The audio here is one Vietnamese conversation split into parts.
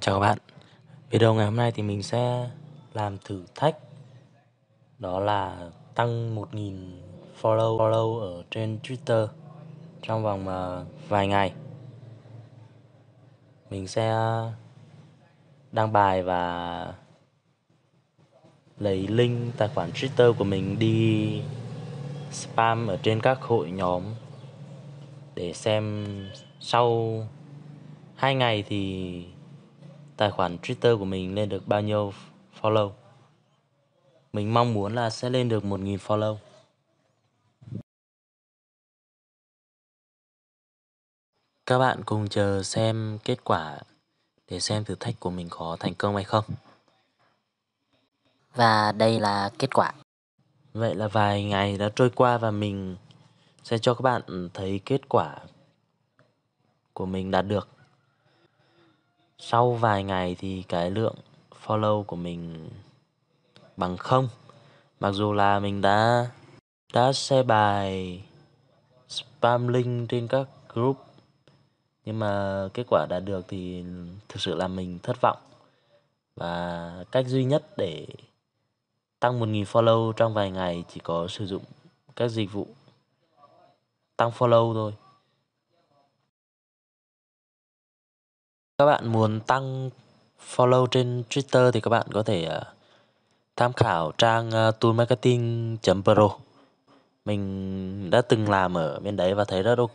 Chào các bạn Video ngày hôm nay thì mình sẽ làm thử thách Đó là tăng 1.000 follow, follow ở trên Twitter Trong vòng à, vài ngày Mình sẽ đăng bài và lấy link tài khoản Twitter của mình đi spam ở trên các hội nhóm để xem sau hai ngày thì tài khoản Twitter của mình lên được bao nhiêu follow. Mình mong muốn là sẽ lên được 1.000 follow. Các bạn cùng chờ xem kết quả để xem thử thách của mình có thành công hay không. Và đây là kết quả. Vậy là vài ngày đã trôi qua và mình sẽ cho các bạn thấy kết quả của mình đạt được sau vài ngày thì cái lượng follow của mình bằng không mặc dù là mình đã đã share bài spam link trên các group nhưng mà kết quả đạt được thì thực sự là mình thất vọng và cách duy nhất để tăng 1.000 follow trong vài ngày chỉ có sử dụng các dịch vụ tăng follow thôi các bạn muốn tăng follow trên Twitter thì các bạn có thể ờ, tham khảo trang ờ, toolmarketing.pro mình đã từng làm ở bên đấy và thấy rất ok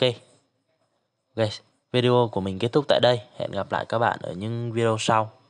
ok video của mình kết thúc tại đây hẹn gặp lại các bạn ở những video sau